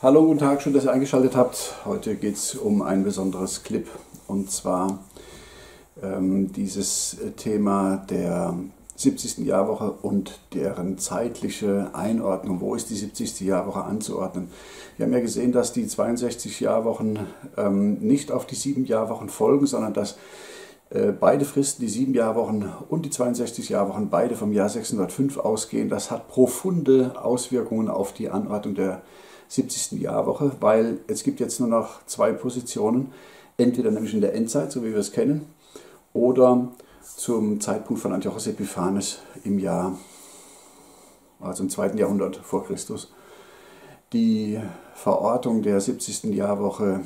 Hallo, guten Tag, schön, dass ihr eingeschaltet habt. Heute geht es um ein besonderes Clip und zwar ähm, dieses Thema der 70. Jahrwoche und deren zeitliche Einordnung. Wo ist die 70. Jahrwoche anzuordnen? Wir haben ja gesehen, dass die 62 Jahrwochen ähm, nicht auf die 7 Jahrwochen folgen, sondern dass äh, beide Fristen, die sieben Jahrwochen und die 62 Jahrwochen, beide vom Jahr 605 ausgehen. Das hat profunde Auswirkungen auf die Anordnung der 70. Jahrwoche, weil es gibt jetzt nur noch zwei Positionen, entweder nämlich in der Endzeit, so wie wir es kennen, oder zum Zeitpunkt von Antiochus Epiphanes im Jahr, also im zweiten Jahrhundert vor Christus. Die Verortung der 70. Jahrwoche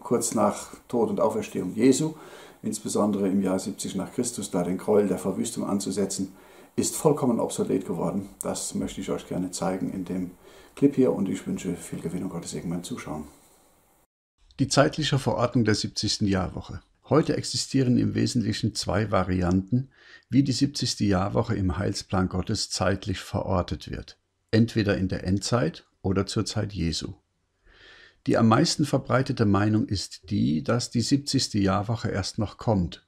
kurz nach Tod und Auferstehung Jesu, insbesondere im Jahr 70 nach Christus, da den Gräuel der Verwüstung anzusetzen, ist vollkommen obsolet geworden. Das möchte ich euch gerne zeigen in dem Clip hier und ich wünsche viel Gewinn und Gottes Segen beim Zuschauen. Die zeitliche Verordnung der 70. Jahrwoche. Heute existieren im Wesentlichen zwei Varianten, wie die 70. Jahrwoche im Heilsplan Gottes zeitlich verortet wird, entweder in der Endzeit oder zur Zeit Jesu. Die am meisten verbreitete Meinung ist die, dass die 70. Jahrwoche erst noch kommt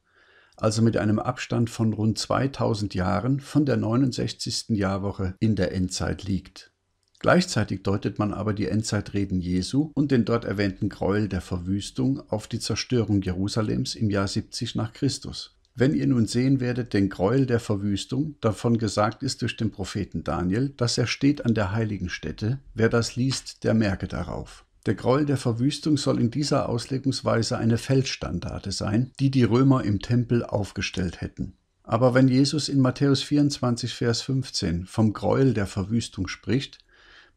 also mit einem Abstand von rund 2000 Jahren von der 69. Jahrwoche in der Endzeit liegt. Gleichzeitig deutet man aber die Endzeitreden Jesu und den dort erwähnten Gräuel der Verwüstung auf die Zerstörung Jerusalems im Jahr 70 nach Christus. Wenn ihr nun sehen werdet den Gräuel der Verwüstung, davon gesagt ist durch den Propheten Daniel, dass er steht an der heiligen Stätte, wer das liest, der merke darauf. Der Gräuel der Verwüstung soll in dieser Auslegungsweise eine Feldstandarte sein, die die Römer im Tempel aufgestellt hätten. Aber wenn Jesus in Matthäus 24, Vers 15 vom Gräuel der Verwüstung spricht,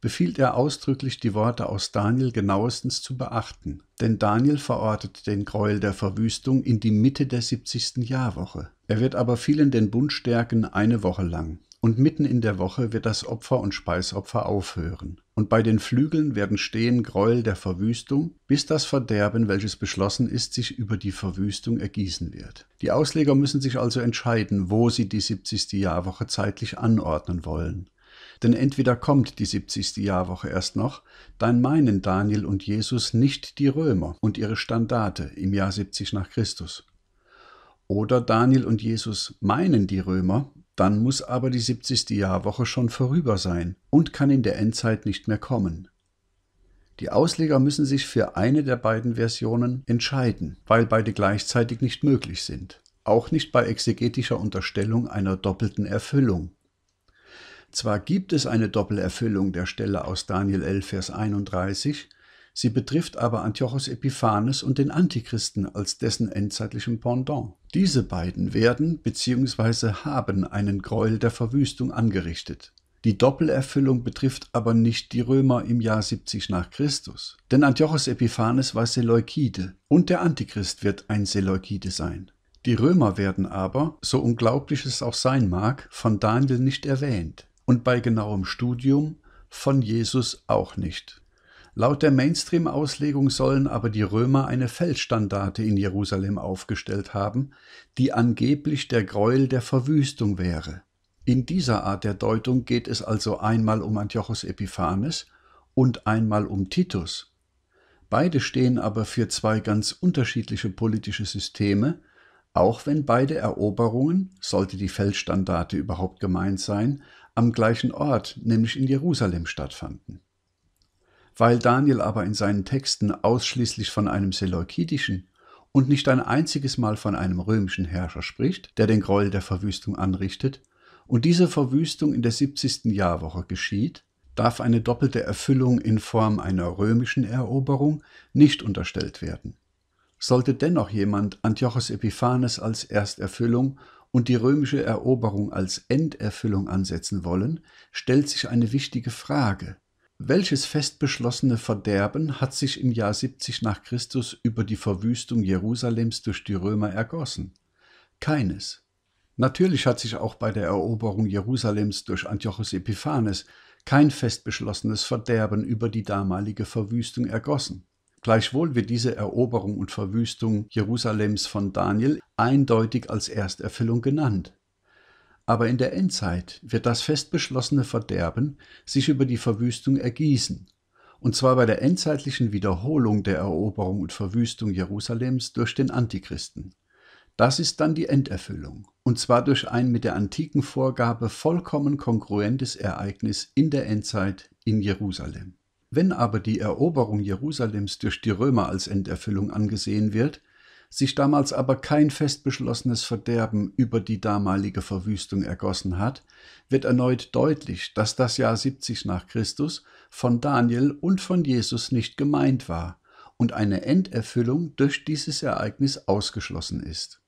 befiehlt er ausdrücklich, die Worte aus Daniel genauestens zu beachten, denn Daniel verortet den Gräuel der Verwüstung in die Mitte der 70. Jahrwoche. Er wird aber vielen den Bund stärken eine Woche lang. Und mitten in der Woche wird das Opfer- und Speisopfer aufhören. Und bei den Flügeln werden stehen Gräuel der Verwüstung, bis das Verderben, welches beschlossen ist, sich über die Verwüstung ergießen wird. Die Ausleger müssen sich also entscheiden, wo sie die 70. Jahrwoche zeitlich anordnen wollen. Denn entweder kommt die 70. Jahrwoche erst noch, dann meinen Daniel und Jesus nicht die Römer und ihre Standarte im Jahr 70 nach Christus. Oder Daniel und Jesus meinen die Römer dann muss aber die 70. Jahrwoche schon vorüber sein und kann in der Endzeit nicht mehr kommen. Die Ausleger müssen sich für eine der beiden Versionen entscheiden, weil beide gleichzeitig nicht möglich sind. Auch nicht bei exegetischer Unterstellung einer doppelten Erfüllung. Zwar gibt es eine Doppelerfüllung der Stelle aus Daniel 11, Vers 31, Sie betrifft aber Antiochos Epiphanes und den Antichristen als dessen endzeitlichem Pendant. Diese beiden werden bzw. haben einen Gräuel der Verwüstung angerichtet. Die Doppelerfüllung betrifft aber nicht die Römer im Jahr 70 nach Christus. Denn Antiochos Epiphanes war Seleukide und der Antichrist wird ein Seleukide sein. Die Römer werden aber, so unglaublich es auch sein mag, von Daniel nicht erwähnt und bei genauem Studium von Jesus auch nicht. Laut der Mainstream-Auslegung sollen aber die Römer eine Feldstandarte in Jerusalem aufgestellt haben, die angeblich der Gräuel der Verwüstung wäre. In dieser Art der Deutung geht es also einmal um Antiochos Epiphanes und einmal um Titus. Beide stehen aber für zwei ganz unterschiedliche politische Systeme, auch wenn beide Eroberungen, sollte die Feldstandarte überhaupt gemeint sein, am gleichen Ort, nämlich in Jerusalem stattfanden. Weil Daniel aber in seinen Texten ausschließlich von einem seleukidischen und nicht ein einziges Mal von einem römischen Herrscher spricht, der den Gräuel der Verwüstung anrichtet, und diese Verwüstung in der 70. Jahrwoche geschieht, darf eine doppelte Erfüllung in Form einer römischen Eroberung nicht unterstellt werden. Sollte dennoch jemand Antiochos Epiphanes als Ersterfüllung und die römische Eroberung als Enderfüllung ansetzen wollen, stellt sich eine wichtige Frage, welches fest beschlossene Verderben hat sich im Jahr 70 nach Christus über die Verwüstung Jerusalems durch die Römer ergossen? Keines. Natürlich hat sich auch bei der Eroberung Jerusalems durch Antiochus Epiphanes kein fest beschlossenes Verderben über die damalige Verwüstung ergossen. Gleichwohl wird diese Eroberung und Verwüstung Jerusalems von Daniel eindeutig als Ersterfüllung genannt. Aber in der Endzeit wird das fest beschlossene Verderben sich über die Verwüstung ergießen, und zwar bei der endzeitlichen Wiederholung der Eroberung und Verwüstung Jerusalems durch den Antichristen. Das ist dann die Enderfüllung, und zwar durch ein mit der antiken Vorgabe vollkommen kongruentes Ereignis in der Endzeit in Jerusalem. Wenn aber die Eroberung Jerusalems durch die Römer als Enderfüllung angesehen wird, sich damals aber kein fest beschlossenes Verderben über die damalige Verwüstung ergossen hat, wird erneut deutlich, dass das Jahr 70 nach Christus von Daniel und von Jesus nicht gemeint war und eine Enderfüllung durch dieses Ereignis ausgeschlossen ist.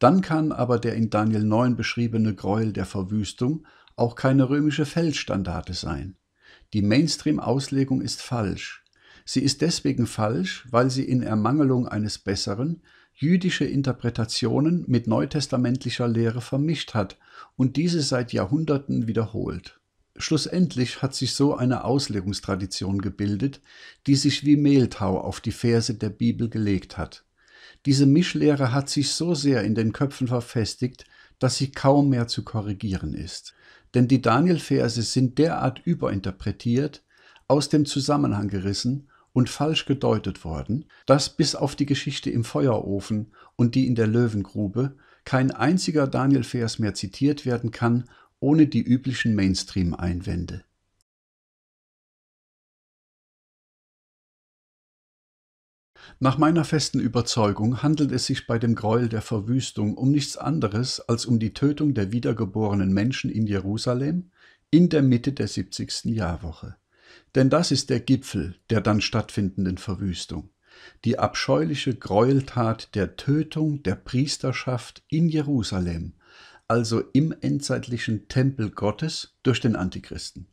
Dann kann aber der in Daniel 9 beschriebene Gräuel der Verwüstung auch keine römische Feldstandarte sein. Die Mainstream-Auslegung ist falsch. Sie ist deswegen falsch, weil sie in Ermangelung eines Besseren jüdische Interpretationen mit neutestamentlicher Lehre vermischt hat und diese seit Jahrhunderten wiederholt. Schlussendlich hat sich so eine Auslegungstradition gebildet, die sich wie Mehltau auf die Verse der Bibel gelegt hat. Diese Mischlehre hat sich so sehr in den Köpfen verfestigt, dass sie kaum mehr zu korrigieren ist. Denn die Daniel-Verse sind derart überinterpretiert, aus dem Zusammenhang gerissen und falsch gedeutet worden, dass bis auf die Geschichte im Feuerofen und die in der Löwengrube kein einziger Daniel Vers mehr zitiert werden kann, ohne die üblichen Mainstream-Einwände. Nach meiner festen Überzeugung handelt es sich bei dem Gräuel der Verwüstung um nichts anderes als um die Tötung der wiedergeborenen Menschen in Jerusalem in der Mitte der 70. Jahrwoche. Denn das ist der Gipfel der dann stattfindenden Verwüstung, die abscheuliche Gräueltat der Tötung der Priesterschaft in Jerusalem, also im endzeitlichen Tempel Gottes durch den Antichristen.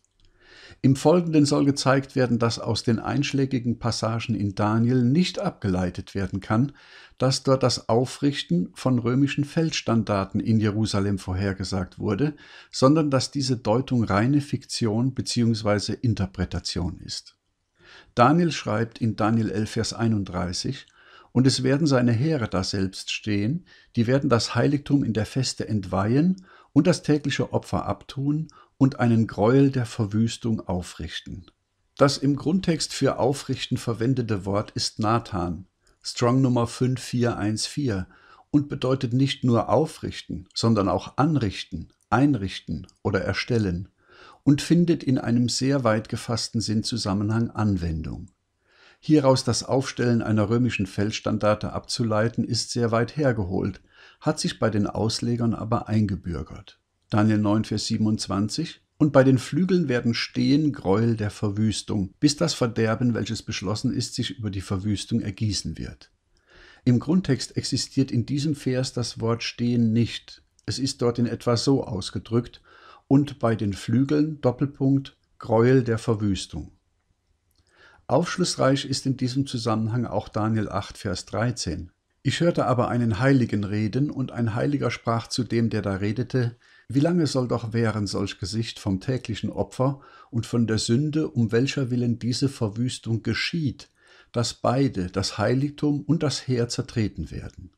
Im Folgenden soll gezeigt werden, dass aus den einschlägigen Passagen in Daniel nicht abgeleitet werden kann, dass dort das Aufrichten von römischen Feldstandarten in Jerusalem vorhergesagt wurde, sondern dass diese Deutung reine Fiktion bzw. Interpretation ist. Daniel schreibt in Daniel 11, Vers 31, und es werden seine Heere daselbst stehen, die werden das Heiligtum in der Feste entweihen und das tägliche Opfer abtun und einen Gräuel der Verwüstung aufrichten. Das im Grundtext für aufrichten verwendete Wort ist Nathan, Strong Nummer 5414 und bedeutet nicht nur aufrichten, sondern auch anrichten, einrichten oder erstellen und findet in einem sehr weit gefassten Sinnzusammenhang Anwendung. Hieraus das Aufstellen einer römischen Feldstandarte abzuleiten, ist sehr weit hergeholt, hat sich bei den Auslegern aber eingebürgert. Daniel 9, Vers 27. Und bei den Flügeln werden stehen Gräuel der Verwüstung, bis das Verderben, welches beschlossen ist, sich über die Verwüstung ergießen wird. Im Grundtext existiert in diesem Vers das Wort stehen nicht. Es ist dort in etwa so ausgedrückt und bei den Flügeln Doppelpunkt Gräuel der Verwüstung. Aufschlussreich ist in diesem Zusammenhang auch Daniel 8, Vers 13. Ich hörte aber einen Heiligen reden, und ein Heiliger sprach zu dem, der da redete, wie lange soll doch währen solch Gesicht vom täglichen Opfer und von der Sünde, um welcher willen diese Verwüstung geschieht, dass beide, das Heiligtum und das Heer, zertreten werden?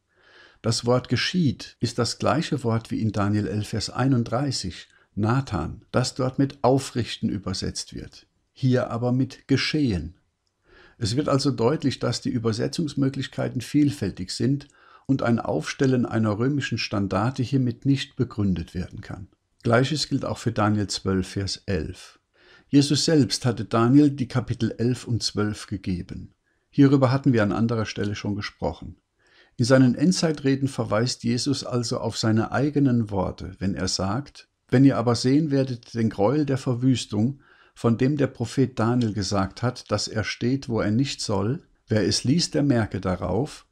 Das Wort geschieht ist das gleiche Wort wie in Daniel 11, Vers 31, Nathan, das dort mit aufrichten übersetzt wird, hier aber mit geschehen. Es wird also deutlich, dass die Übersetzungsmöglichkeiten vielfältig sind und ein Aufstellen einer römischen Standarte hiermit nicht begründet werden kann. Gleiches gilt auch für Daniel 12, Vers 11. Jesus selbst hatte Daniel die Kapitel 11 und 12 gegeben. Hierüber hatten wir an anderer Stelle schon gesprochen. In seinen Endzeitreden verweist Jesus also auf seine eigenen Worte, wenn er sagt, wenn ihr aber sehen werdet den Gräuel der Verwüstung, von dem der Prophet Daniel gesagt hat, dass er steht, wo er nicht soll, wer es liest, der merke darauf,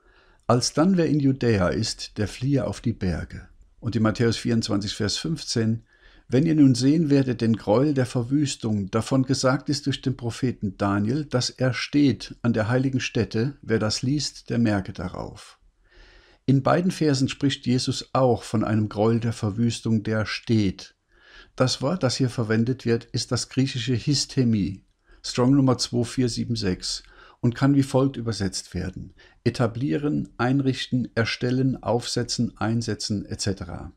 als dann wer in Judäa ist, der fliehe auf die Berge. Und in Matthäus 24, Vers 15, wenn ihr nun sehen werdet den Gräuel der Verwüstung, davon gesagt ist durch den Propheten Daniel, dass er steht an der heiligen Stätte, wer das liest, der merke darauf. In beiden Versen spricht Jesus auch von einem Gräuel der Verwüstung, der steht. Das Wort, das hier verwendet wird, ist das griechische Histemie, Strong Nummer 2476, und kann wie folgt übersetzt werden. Etablieren, einrichten, erstellen, aufsetzen, einsetzen etc.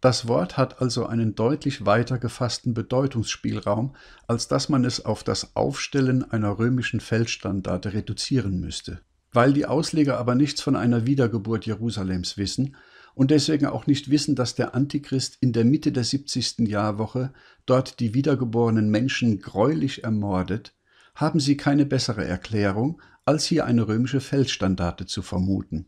Das Wort hat also einen deutlich weiter gefassten Bedeutungsspielraum, als dass man es auf das Aufstellen einer römischen Feldstandarte reduzieren müsste. Weil die Ausleger aber nichts von einer Wiedergeburt Jerusalems wissen und deswegen auch nicht wissen, dass der Antichrist in der Mitte der 70. Jahrwoche dort die wiedergeborenen Menschen greulich ermordet, haben sie keine bessere Erklärung, als hier eine römische Feldstandarte zu vermuten.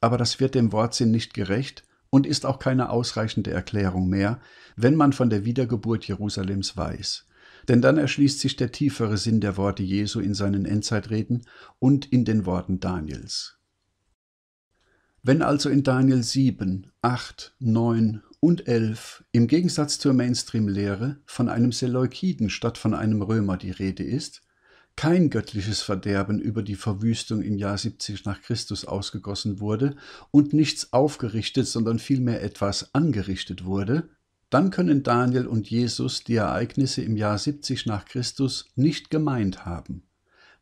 Aber das wird dem Wortsinn nicht gerecht und ist auch keine ausreichende Erklärung mehr, wenn man von der Wiedergeburt Jerusalems weiß. Denn dann erschließt sich der tiefere Sinn der Worte Jesu in seinen Endzeitreden und in den Worten Daniels. Wenn also in Daniel 7, 8, 9 und 11 im Gegensatz zur Mainstream-Lehre von einem Seleukiden statt von einem Römer die Rede ist, kein göttliches Verderben über die Verwüstung im Jahr 70 nach Christus ausgegossen wurde und nichts aufgerichtet, sondern vielmehr etwas angerichtet wurde, dann können Daniel und Jesus die Ereignisse im Jahr 70 nach Christus nicht gemeint haben.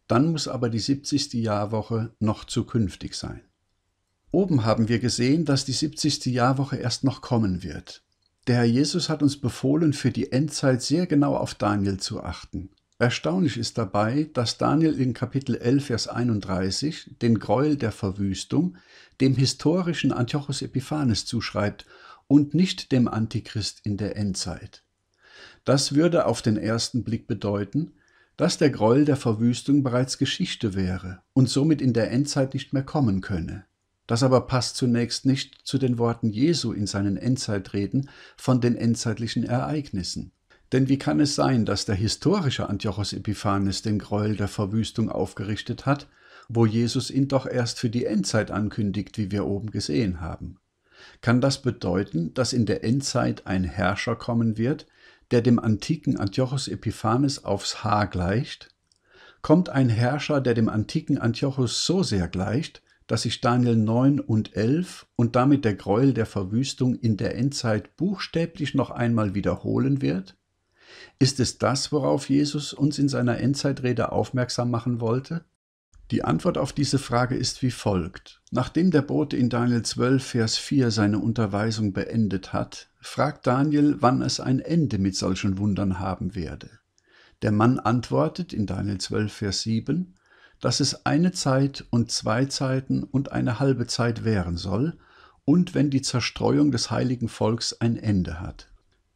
Dann muss aber die 70. Jahrwoche noch zukünftig sein. Oben haben wir gesehen, dass die 70. Jahrwoche erst noch kommen wird. Der Herr Jesus hat uns befohlen, für die Endzeit sehr genau auf Daniel zu achten. Erstaunlich ist dabei, dass Daniel in Kapitel 11, Vers 31 den Gräuel der Verwüstung dem historischen Antiochus Epiphanes zuschreibt und nicht dem Antichrist in der Endzeit. Das würde auf den ersten Blick bedeuten, dass der Gräuel der Verwüstung bereits Geschichte wäre und somit in der Endzeit nicht mehr kommen könne. Das aber passt zunächst nicht zu den Worten Jesu in seinen Endzeitreden von den endzeitlichen Ereignissen. Denn wie kann es sein, dass der historische Antiochos Epiphanes den Gräuel der Verwüstung aufgerichtet hat, wo Jesus ihn doch erst für die Endzeit ankündigt, wie wir oben gesehen haben? Kann das bedeuten, dass in der Endzeit ein Herrscher kommen wird, der dem antiken Antiochos Epiphanes aufs Haar gleicht? Kommt ein Herrscher, der dem antiken Antiochos so sehr gleicht, dass sich Daniel 9 und 11 und damit der Gräuel der Verwüstung in der Endzeit buchstäblich noch einmal wiederholen wird? Ist es das, worauf Jesus uns in seiner Endzeitrede aufmerksam machen wollte? Die Antwort auf diese Frage ist wie folgt. Nachdem der Bote in Daniel 12, Vers 4 seine Unterweisung beendet hat, fragt Daniel, wann es ein Ende mit solchen Wundern haben werde. Der Mann antwortet in Daniel 12, Vers 7, dass es eine Zeit und zwei Zeiten und eine halbe Zeit wären soll, und wenn die Zerstreuung des heiligen Volks ein Ende hat.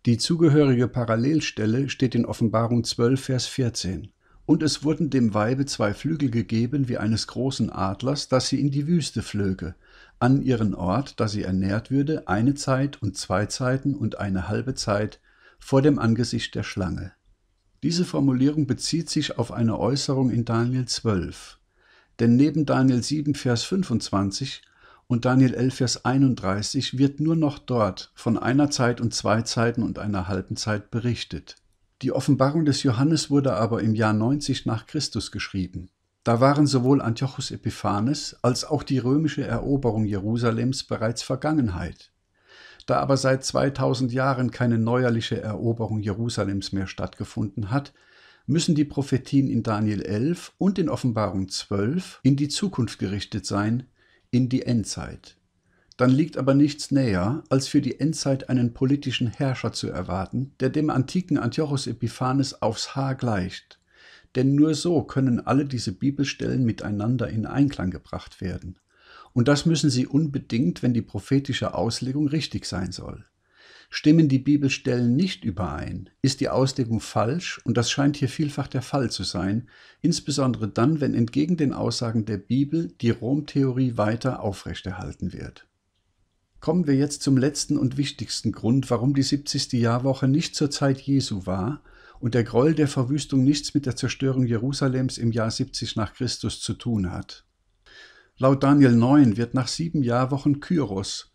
Die zugehörige Parallelstelle steht in Offenbarung 12, Vers 14. Und es wurden dem Weibe zwei Flügel gegeben wie eines großen Adlers, dass sie in die Wüste flöge, an ihren Ort, da sie ernährt würde, eine Zeit und zwei Zeiten und eine halbe Zeit vor dem Angesicht der Schlange. Diese Formulierung bezieht sich auf eine Äußerung in Daniel 12. Denn neben Daniel 7, Vers 25 und Daniel 11, Vers 31 wird nur noch dort von einer Zeit und zwei Zeiten und einer halben Zeit berichtet. Die Offenbarung des Johannes wurde aber im Jahr 90 nach Christus geschrieben. Da waren sowohl Antiochus Epiphanes als auch die römische Eroberung Jerusalems bereits Vergangenheit. Da aber seit 2000 Jahren keine neuerliche Eroberung Jerusalems mehr stattgefunden hat, müssen die Prophetien in Daniel 11 und in Offenbarung 12 in die Zukunft gerichtet sein, in die Endzeit. Dann liegt aber nichts näher, als für die Endzeit einen politischen Herrscher zu erwarten, der dem antiken Antiochos Epiphanes aufs Haar gleicht. Denn nur so können alle diese Bibelstellen miteinander in Einklang gebracht werden. Und das müssen sie unbedingt, wenn die prophetische Auslegung richtig sein soll. Stimmen die Bibelstellen nicht überein, ist die Auslegung falsch und das scheint hier vielfach der Fall zu sein, insbesondere dann, wenn entgegen den Aussagen der Bibel die Rom-Theorie weiter aufrechterhalten wird. Kommen wir jetzt zum letzten und wichtigsten Grund, warum die 70. Jahrwoche nicht zur Zeit Jesu war und der Groll der Verwüstung nichts mit der Zerstörung Jerusalems im Jahr 70 nach Christus zu tun hat. Laut Daniel 9 wird nach sieben Jahrwochen Kyros,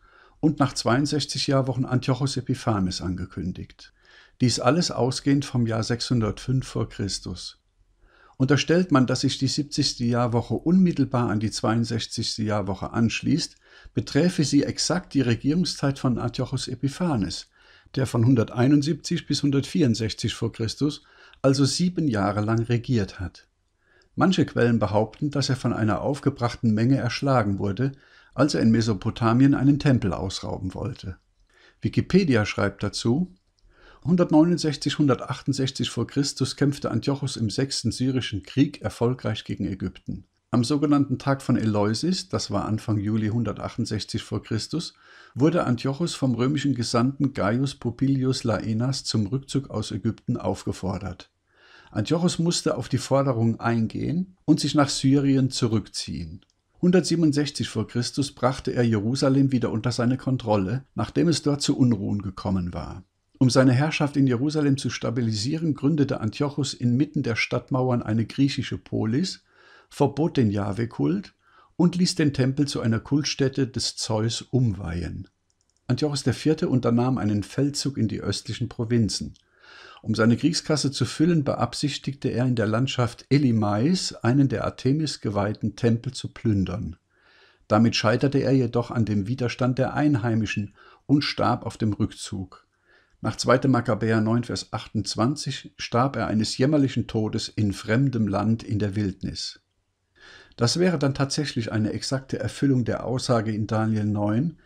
und nach 62 Jahrwochen Antiochos Epiphanes angekündigt. Dies alles ausgehend vom Jahr 605 vor Christus. Unterstellt man, dass sich die 70. Jahrwoche unmittelbar an die 62. Jahrwoche anschließt, beträfe sie exakt die Regierungszeit von Antiochos Epiphanes, der von 171 bis 164 vor Christus, also sieben Jahre lang regiert hat. Manche Quellen behaupten, dass er von einer aufgebrachten Menge erschlagen wurde, als er in Mesopotamien einen Tempel ausrauben wollte. Wikipedia schreibt dazu, 169-168 vor Christus kämpfte Antiochos im sechsten syrischen Krieg erfolgreich gegen Ägypten. Am sogenannten Tag von Eleusis, das war Anfang Juli 168 vor Christus, wurde Antiochos vom römischen Gesandten Gaius Popilius Laenas zum Rückzug aus Ägypten aufgefordert. Antiochos musste auf die Forderung eingehen und sich nach Syrien zurückziehen. 167 v. Chr. brachte er Jerusalem wieder unter seine Kontrolle, nachdem es dort zu Unruhen gekommen war. Um seine Herrschaft in Jerusalem zu stabilisieren, gründete Antiochus inmitten der Stadtmauern eine griechische Polis, verbot den Jahwe-Kult und ließ den Tempel zu einer Kultstätte des Zeus umweihen. Antiochus IV. unternahm einen Feldzug in die östlichen Provinzen. Um seine Kriegskasse zu füllen, beabsichtigte er in der Landschaft Elimais einen der Artemis geweihten Tempel zu plündern. Damit scheiterte er jedoch an dem Widerstand der Einheimischen und starb auf dem Rückzug. Nach 2. Makkabäer 9, Vers 28 starb er eines jämmerlichen Todes in fremdem Land in der Wildnis. Das wäre dann tatsächlich eine exakte Erfüllung der Aussage in Daniel 9,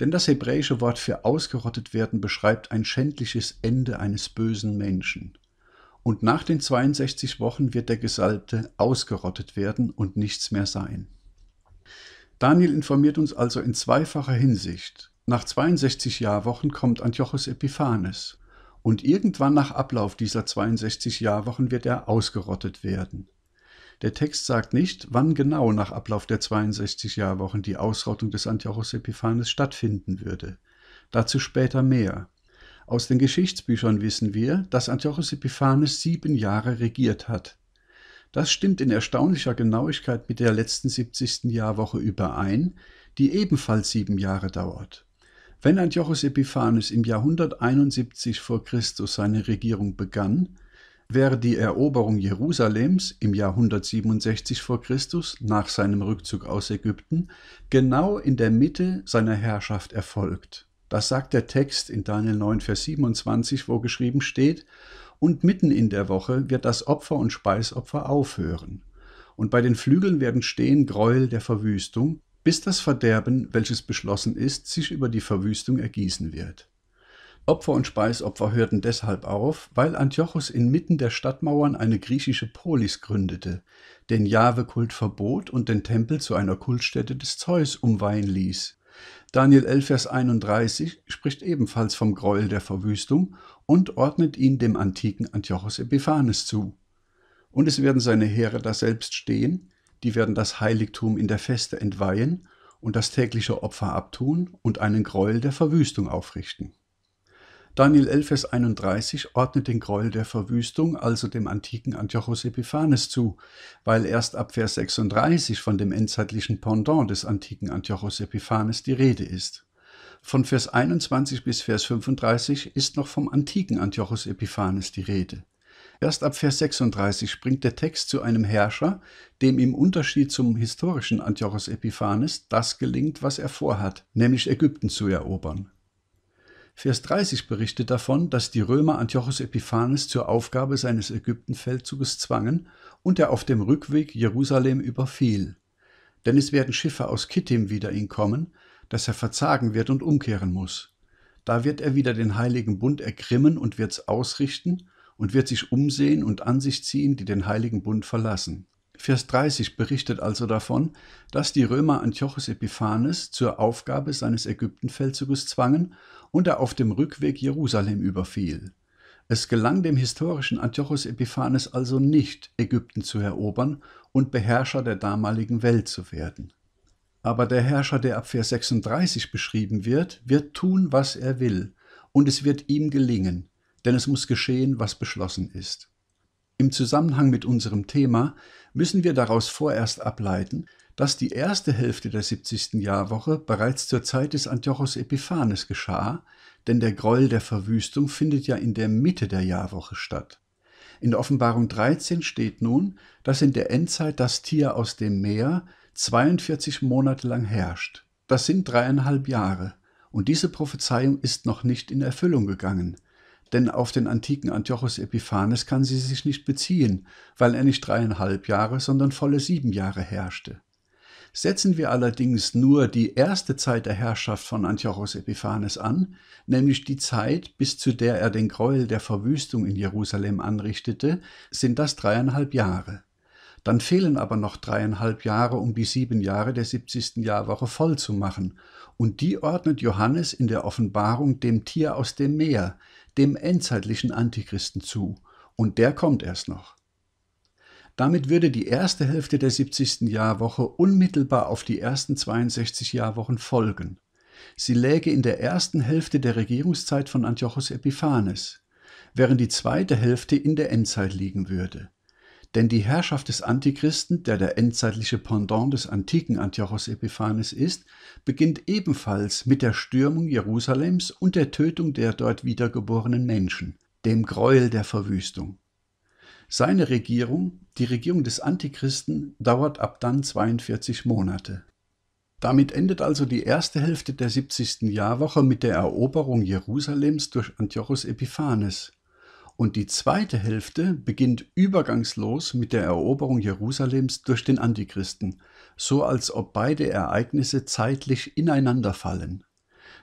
denn das hebräische Wort für ausgerottet werden beschreibt ein schändliches Ende eines bösen Menschen. Und nach den 62 Wochen wird der Gesalbte ausgerottet werden und nichts mehr sein. Daniel informiert uns also in zweifacher Hinsicht. Nach 62 Jahrwochen kommt Antiochus Epiphanes. Und irgendwann nach Ablauf dieser 62 Jahrwochen wird er ausgerottet werden. Der Text sagt nicht, wann genau nach Ablauf der 62 Jahrwochen die Ausrottung des Antiochos Epiphanes stattfinden würde. Dazu später mehr. Aus den Geschichtsbüchern wissen wir, dass Antiochos Epiphanes sieben Jahre regiert hat. Das stimmt in erstaunlicher Genauigkeit mit der letzten 70. Jahrwoche überein, die ebenfalls sieben Jahre dauert. Wenn Antiochos Epiphanes im Jahr 171 vor Christus seine Regierung begann, wäre die Eroberung Jerusalems im Jahr 167 vor Christus nach seinem Rückzug aus Ägypten genau in der Mitte seiner Herrschaft erfolgt. Das sagt der Text in Daniel 9, Vers 27, wo geschrieben steht, und mitten in der Woche wird das Opfer und Speisopfer aufhören. Und bei den Flügeln werden stehen Gräuel der Verwüstung, bis das Verderben, welches beschlossen ist, sich über die Verwüstung ergießen wird. Opfer und Speisopfer hörten deshalb auf, weil Antiochos inmitten der Stadtmauern eine griechische Polis gründete, den Jahwe-Kult verbot und den Tempel zu einer Kultstätte des Zeus umweihen ließ. Daniel 11, Vers 31 spricht ebenfalls vom Gräuel der Verwüstung und ordnet ihn dem antiken Antiochos Epiphanes zu. Und es werden seine Heere daselbst stehen, die werden das Heiligtum in der Feste entweihen und das tägliche Opfer abtun und einen Gräuel der Verwüstung aufrichten. Daniel 11, Vers 31 ordnet den Gräuel der Verwüstung also dem antiken Antiochos Epiphanes zu, weil erst ab Vers 36 von dem endzeitlichen Pendant des antiken Antiochos Epiphanes die Rede ist. Von Vers 21 bis Vers 35 ist noch vom antiken Antiochos Epiphanes die Rede. Erst ab Vers 36 springt der Text zu einem Herrscher, dem im Unterschied zum historischen Antiochos Epiphanes das gelingt, was er vorhat, nämlich Ägypten zu erobern. Vers 30 berichtet davon, dass die Römer Antiochus Epiphanes zur Aufgabe seines Ägyptenfeldzuges zwangen und er auf dem Rückweg Jerusalem überfiel. Denn es werden Schiffe aus Kittim wieder ihn kommen, dass er verzagen wird und umkehren muss. Da wird er wieder den heiligen Bund ergrimmen und wird's ausrichten und wird sich umsehen und an sich ziehen, die den heiligen Bund verlassen. Vers 30 berichtet also davon, dass die Römer Antiochus Epiphanes zur Aufgabe seines Ägyptenfeldzuges zwangen und er auf dem Rückweg Jerusalem überfiel. Es gelang dem historischen Antiochus Epiphanes also nicht, Ägypten zu erobern und Beherrscher der damaligen Welt zu werden. Aber der Herrscher, der ab Vers 36 beschrieben wird, wird tun, was er will, und es wird ihm gelingen, denn es muss geschehen, was beschlossen ist. Im Zusammenhang mit unserem Thema müssen wir daraus vorerst ableiten, dass die erste Hälfte der 70. Jahrwoche bereits zur Zeit des Antiochos Epiphanes geschah, denn der Gräuel der Verwüstung findet ja in der Mitte der Jahrwoche statt. In der Offenbarung 13 steht nun, dass in der Endzeit das Tier aus dem Meer 42 Monate lang herrscht. Das sind dreieinhalb Jahre. Und diese Prophezeiung ist noch nicht in Erfüllung gegangen denn auf den antiken Antiochos Epiphanes kann sie sich nicht beziehen, weil er nicht dreieinhalb Jahre, sondern volle sieben Jahre herrschte. Setzen wir allerdings nur die erste Zeit der Herrschaft von Antiochos Epiphanes an, nämlich die Zeit, bis zu der er den Gräuel der Verwüstung in Jerusalem anrichtete, sind das dreieinhalb Jahre. Dann fehlen aber noch dreieinhalb Jahre, um die sieben Jahre der 70. Jahrwoche voll zu machen. Und die ordnet Johannes in der Offenbarung dem Tier aus dem Meer, dem endzeitlichen Antichristen zu, und der kommt erst noch. Damit würde die erste Hälfte der 70. Jahrwoche unmittelbar auf die ersten 62 Jahrwochen folgen. Sie läge in der ersten Hälfte der Regierungszeit von Antiochos Epiphanes, während die zweite Hälfte in der Endzeit liegen würde. Denn die Herrschaft des Antichristen, der der endzeitliche Pendant des antiken Antiochos Epiphanes ist, beginnt ebenfalls mit der Stürmung Jerusalems und der Tötung der dort wiedergeborenen Menschen, dem Gräuel der Verwüstung. Seine Regierung, die Regierung des Antichristen, dauert ab dann 42 Monate. Damit endet also die erste Hälfte der 70. Jahrwoche mit der Eroberung Jerusalems durch Antiochos Epiphanes, und die zweite Hälfte beginnt übergangslos mit der Eroberung Jerusalems durch den Antichristen, so als ob beide Ereignisse zeitlich ineinander fallen.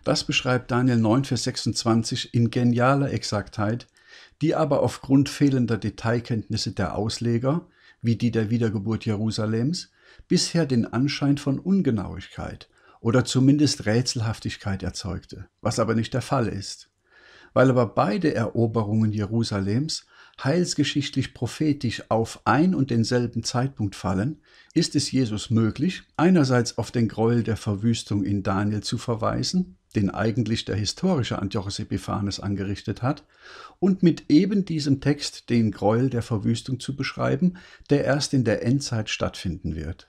Das beschreibt Daniel 9, Vers 26 in genialer Exaktheit, die aber aufgrund fehlender Detailkenntnisse der Ausleger, wie die der Wiedergeburt Jerusalems, bisher den Anschein von Ungenauigkeit oder zumindest Rätselhaftigkeit erzeugte, was aber nicht der Fall ist weil aber beide Eroberungen Jerusalems heilsgeschichtlich prophetisch auf ein und denselben Zeitpunkt fallen, ist es Jesus möglich, einerseits auf den Gräuel der Verwüstung in Daniel zu verweisen, den eigentlich der historische Antiochus Epiphanes angerichtet hat, und mit eben diesem Text den Gräuel der Verwüstung zu beschreiben, der erst in der Endzeit stattfinden wird.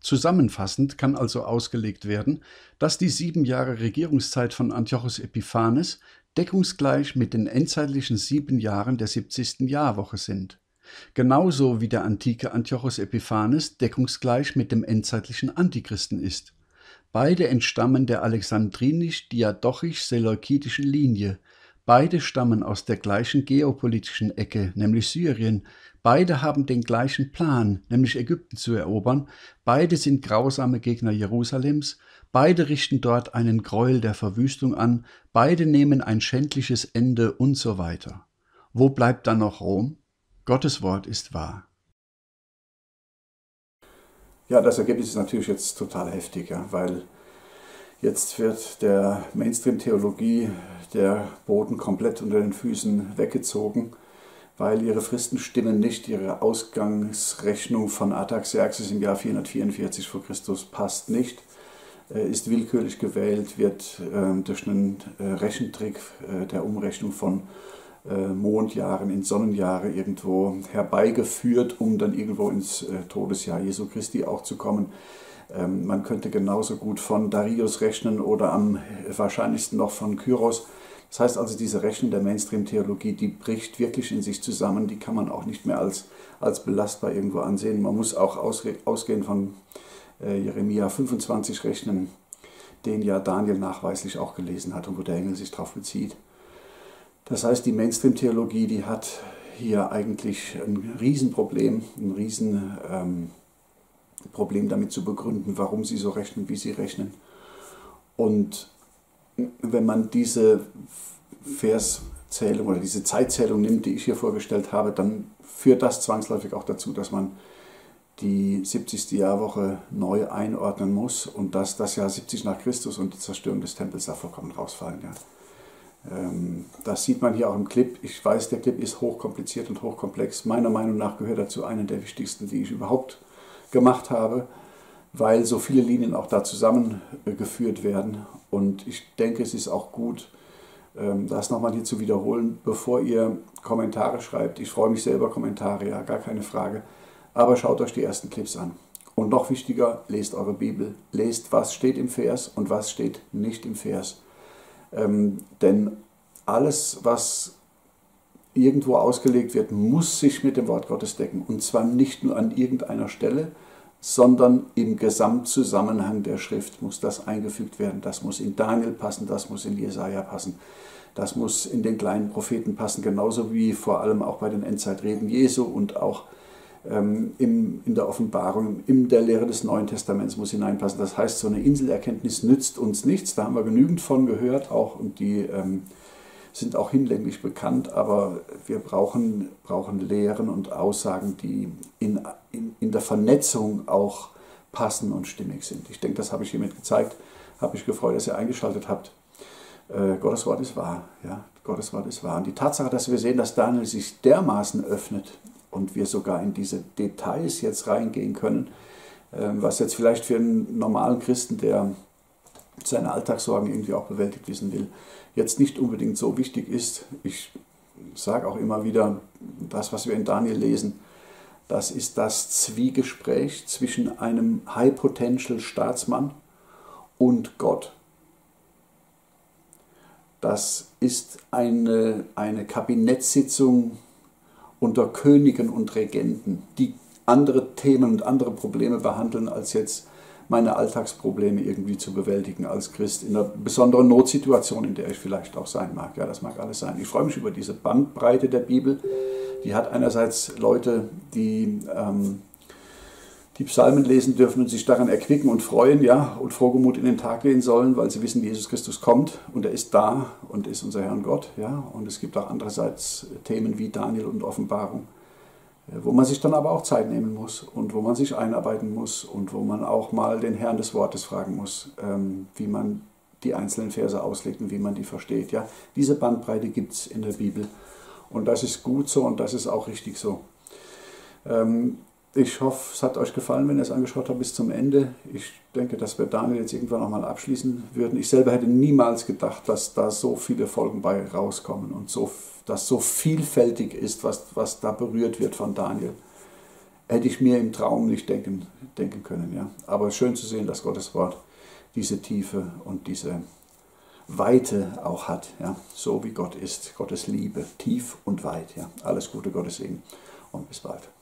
Zusammenfassend kann also ausgelegt werden, dass die sieben Jahre Regierungszeit von Antiochus Epiphanes deckungsgleich mit den endzeitlichen sieben Jahren der 70. Jahrwoche sind, genauso wie der antike Antiochos Epiphanes deckungsgleich mit dem endzeitlichen Antichristen ist. Beide entstammen der alexandrinisch-diadochisch-seleukidischen Linie, beide stammen aus der gleichen geopolitischen Ecke, nämlich Syrien, Beide haben den gleichen Plan, nämlich Ägypten zu erobern. Beide sind grausame Gegner Jerusalems Beide richten dort einen Gräuel der Verwüstung an, beide nehmen ein schändliches Ende und so weiter. Wo bleibt dann noch Rom? Gottes Wort ist wahr. Ja, das Ergebnis ist natürlich jetzt total heftig, ja, weil jetzt wird der Mainstream-Theologie der Boden komplett unter den Füßen weggezogen, weil ihre Fristen stimmen nicht, ihre Ausgangsrechnung von Ataxerxes im Jahr 444 v. Chr. passt nicht äh, ist willkürlich gewählt, wird ähm, durch einen äh, Rechentrick äh, der Umrechnung von Mondjahren in Sonnenjahre irgendwo herbeigeführt, um dann irgendwo ins Todesjahr Jesu Christi auch zu kommen. Ähm, man könnte genauso gut von Darius rechnen oder am wahrscheinlichsten noch von Kyros. Das heißt also, diese Rechnung der Mainstream-Theologie, die bricht wirklich in sich zusammen, die kann man auch nicht mehr als, als belastbar irgendwo ansehen. Man muss auch ausgehen von äh, Jeremia 25 rechnen, den ja Daniel nachweislich auch gelesen hat und wo der Engel sich darauf bezieht. Das heißt, die Mainstream-Theologie, die hat hier eigentlich ein Riesenproblem, ein Riesenproblem ähm, damit zu begründen, warum sie so rechnen, wie sie rechnen. Und wenn man diese Verszählung oder diese Zeitzählung nimmt, die ich hier vorgestellt habe, dann führt das zwangsläufig auch dazu, dass man die 70. Jahrwoche neu einordnen muss und dass das Jahr 70 nach Christus und die Zerstörung des Tempels da vollkommen rausfallen. Ja. Ähm, das sieht man hier auch im Clip. Ich weiß, der Clip ist hochkompliziert und hochkomplex. Meiner Meinung nach gehört dazu einer der wichtigsten, die ich überhaupt gemacht habe, weil so viele Linien auch da zusammengeführt werden. Und ich denke, es ist auch gut, ähm, das nochmal hier zu wiederholen, bevor ihr Kommentare schreibt. Ich freue mich selber Kommentare, ja, gar keine Frage. Aber schaut euch die ersten Clips an. Und noch wichtiger, lest eure Bibel. Lest, was steht im Vers und was steht nicht im Vers. Ähm, denn alles, was irgendwo ausgelegt wird, muss sich mit dem Wort Gottes decken. Und zwar nicht nur an irgendeiner Stelle, sondern im Gesamtzusammenhang der Schrift muss das eingefügt werden. Das muss in Daniel passen, das muss in Jesaja passen, das muss in den kleinen Propheten passen, genauso wie vor allem auch bei den Endzeitreden Jesu und auch ähm, in der Offenbarung, in der Lehre des Neuen Testaments muss hineinpassen. Das heißt, so eine Inselerkenntnis nützt uns nichts. Da haben wir genügend von gehört auch und die ähm, sind auch hinlänglich bekannt, aber wir brauchen, brauchen Lehren und Aussagen, die in, in, in der Vernetzung auch passen und stimmig sind. Ich denke, das habe ich hiermit gezeigt. Habe mich gefreut, dass ihr eingeschaltet habt. Äh, Gottes Wort ist wahr. Ja? Gottes Wort ist wahr. Und die Tatsache, dass wir sehen, dass Daniel sich dermaßen öffnet, und wir sogar in diese Details jetzt reingehen können, ähm, was jetzt vielleicht für einen normalen Christen, der seine Alltagssorgen irgendwie auch bewältigt wissen will, jetzt nicht unbedingt so wichtig ist. Ich sage auch immer wieder, das, was wir in Daniel lesen, das ist das Zwiegespräch zwischen einem High-Potential-Staatsmann und Gott. Das ist eine, eine Kabinettssitzung unter Königen und Regenten, die andere Themen und andere Probleme behandeln, als jetzt meine Alltagsprobleme irgendwie zu bewältigen als Christ in einer besonderen Notsituation, in der ich vielleicht auch sein mag. Ja, das mag alles sein. Ich freue mich über diese Bandbreite der Bibel. Die hat einerseits Leute, die ähm, die Psalmen lesen dürfen und sich daran erquicken und freuen, ja, und frohgemut in den Tag gehen sollen, weil sie wissen, Jesus Christus kommt und er ist da und ist unser Herr und Gott, ja. Und es gibt auch andererseits Themen wie Daniel und Offenbarung, äh, wo man sich dann aber auch Zeit nehmen muss und wo man sich einarbeiten muss und wo man auch mal den Herrn des Wortes fragen muss, ähm, wie man die einzelnen Verse auslegt und wie man die versteht, ja. Diese Bandbreite gibt es in der Bibel und das ist gut so und das ist auch richtig so. Ähm, ich hoffe, es hat euch gefallen, wenn ihr es angeschaut habt bis zum Ende. Ich denke, dass wir Daniel jetzt irgendwann nochmal abschließen würden. Ich selber hätte niemals gedacht, dass da so viele Folgen bei rauskommen und so, dass so vielfältig ist, was, was da berührt wird von Daniel. Hätte ich mir im Traum nicht denken, denken können. Ja? Aber schön zu sehen, dass Gottes Wort diese Tiefe und diese Weite auch hat. Ja? So wie Gott ist. Gottes Liebe, tief und weit. Ja? Alles Gute, Gottes Segen und bis bald.